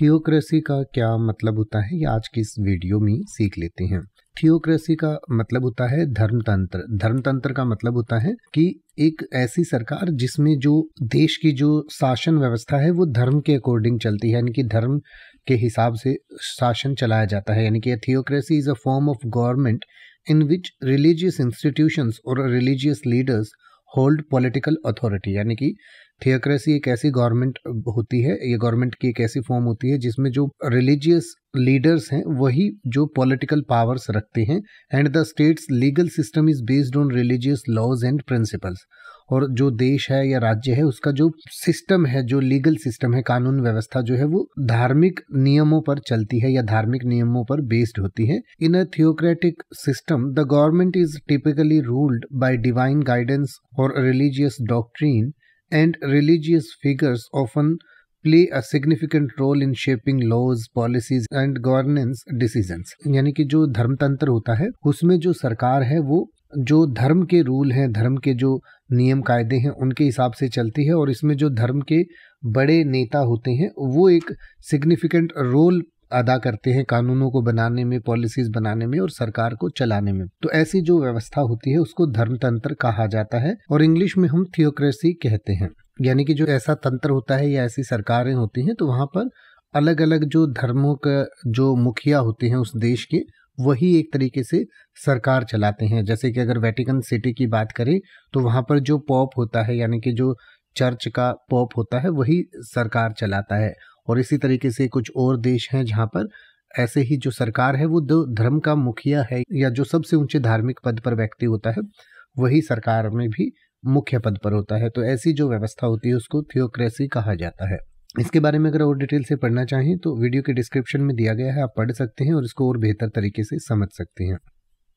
theocracy का क्या मतलब होता है ये आज की इस वीडियो में सीख लेते हैं थियोक्रेसी का मतलब होता है धर्मतंत्र धर्मतंत्र का मतलब होता है कि एक ऐसी सरकार जिसमें जो देश की जो शासन व्यवस्था है वो धर्म के अकॉर्डिंग चलती है यानी कि धर्म के हिसाब से शासन चलाया जाता है यानी कि theocracy is a form of government in which religious institutions और religious leaders hold political authority यानी कि थियोक्रेसी एक ऐसी गवर्नमेंट होती है ये गवर्नमेंट की एक ऐसी फॉर्म होती है जिसमें जो रिलीजियस लीडर्स हैं वही जो पॉलिटिकल पावर्स रखते हैं and the state's legal system is based on religious laws and principles और जो देश है या राज्य है उसका जो सिस्टम है जो लीगल सिस्टम है कानून व्यवस्था जो है वो धार्मिक नियमों पर चलती है या धार्मिक नियमों पर बेस्ड होती है in a theocratic system the government is typically ruled by divine guidance और religious doctrine and religious figures often play a significant role in shaping laws policies and governance decisions यानी कि जो धर्मतंत्र होता है उसमें जो सरकार है वो जो धर्म के रूल हैं धर्म के जो नियम कायदे हैं उनके हिसाब से चलती है और इसमें जो धर्म के बड़े नेता होते हैं वो एक सिग्निफिकेंट रोल अदा करते हैं कानूनों को बनाने में पॉलिसीज बनाने में और सरकार को चलाने में तो ऐसी जो व्यवस्था होती है उसको धर्मतंत्र कहा जाता है और इंग्लिश में हम थियोक्रेसी कहते हैं यानी कि जो ऐसा तंत्र होता है या ऐसी सरकारें होती हैं तो वहाँ पर अलग अलग जो धर्मों का जो मुखिया होते हैं उस देश के वही एक तरीके से सरकार चलाते हैं जैसे कि अगर वेटिकन सिटी की बात करें तो वहाँ पर जो पॉप होता है यानी कि जो चर्च का पॉप होता है वही सरकार चलाता है और इसी तरीके से कुछ और देश हैं जहाँ पर ऐसे ही जो सरकार है वो दो धर्म का मुखिया है या जो सबसे ऊंचे धार्मिक पद पर व्यक्ति होता है वही सरकार में भी मुख्य पद पर होता है तो ऐसी जो व्यवस्था होती है उसको थियोक्रेसी कहा जाता है इसके बारे में अगर और डिटेल से पढ़ना चाहें तो वीडियो के डिस्क्रिप्शन में दिया गया है आप पढ़ सकते हैं और इसको और बेहतर तरीके से समझ सकते हैं